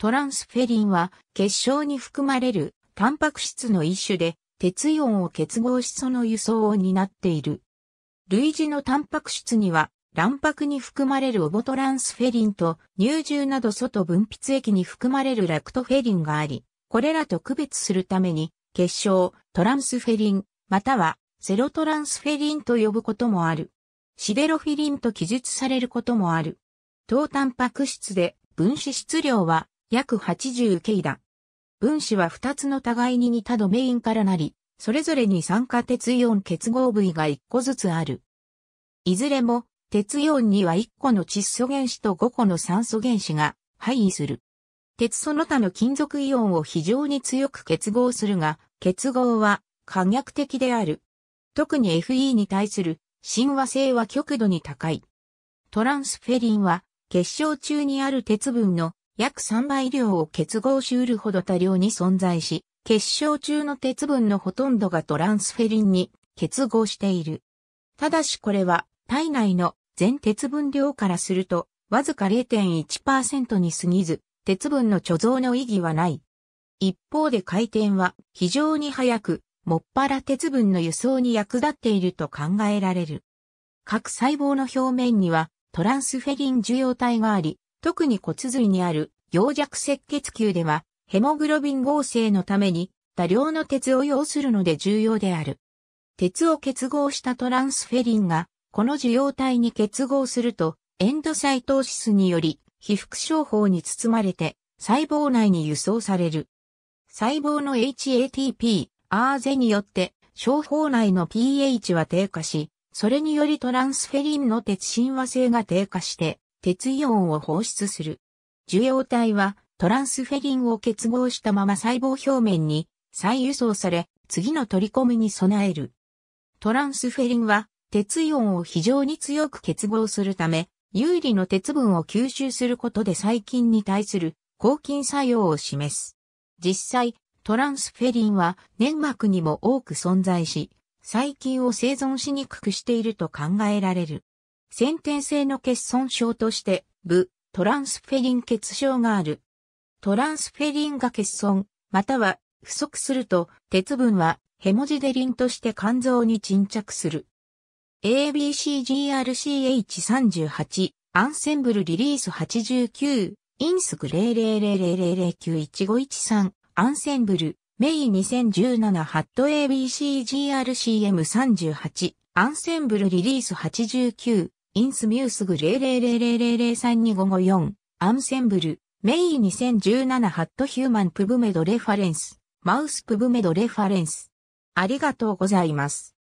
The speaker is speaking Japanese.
トランスフェリンは結晶に含まれるタンパク質の一種で鉄イオンを結合しその輸送を担っている。類似のタンパク質には卵白に含まれるオボトランスフェリンと乳汁など外分泌液に含まれるラクトフェリンがあり、これらと区別するために結晶トランスフェリンまたはセロトランスフェリンと呼ぶこともある。シデロフィリンと記述されることもある。糖タンパク質で分子質量は約80系だ。分子は2つの互いに似たドメインからなり、それぞれに酸化鉄イオン結合部位が1個ずつある。いずれも、鉄イオンには1個の窒素原子と5個の酸素原子が配位する。鉄その他の金属イオンを非常に強く結合するが、結合は可逆的である。特に FE に対する親和性は極度に高い。トランスフェリンは結晶中にある鉄分の約3倍量を結合しうるほど多量に存在し、結晶中の鉄分のほとんどがトランスフェリンに結合している。ただしこれは体内の全鉄分量からするとわずか0.1%に過ぎず、鉄分の貯蔵の意義はない。一方で回転は非常に早く、もっぱら鉄分の輸送に役立っていると考えられる。各細胞の表面にはトランスフェリン受容体があり、特に骨髄にある溶弱赤血球では、ヘモグロビン合成のために多量の鉄を要するので重要である。鉄を結合したトランスフェリンが、この受容体に結合すると、エンドサイトーシスにより、被服症法に包まれて、細胞内に輸送される。細胞の HATP、アーゼによって、症法内の pH は低下し、それによりトランスフェリンの鉄親和性が低下して、鉄イオンを放出する。受容体はトランスフェリンを結合したまま細胞表面に再輸送され、次の取り込みに備える。トランスフェリンは鉄イオンを非常に強く結合するため、有利の鉄分を吸収することで細菌に対する抗菌作用を示す。実際、トランスフェリンは粘膜にも多く存在し、細菌を生存しにくくしていると考えられる。先天性の欠損症として、部、トランスフェリン欠症がある。トランスフェリンが欠損、または不足すると、鉄分はヘモジデリンとして肝臓に沈着する。ABCGRCH38、アンセンブルリリース89、インスク00000091513、アンセンブル、メイ2017ハット ABCGRCM38、アンセンブルリリース89、インスミュースグ00000032554、アンセンブル、メイ2017ハットヒューマンプブメドレファレンス、マウスプブメドレファレンス。ありがとうございます。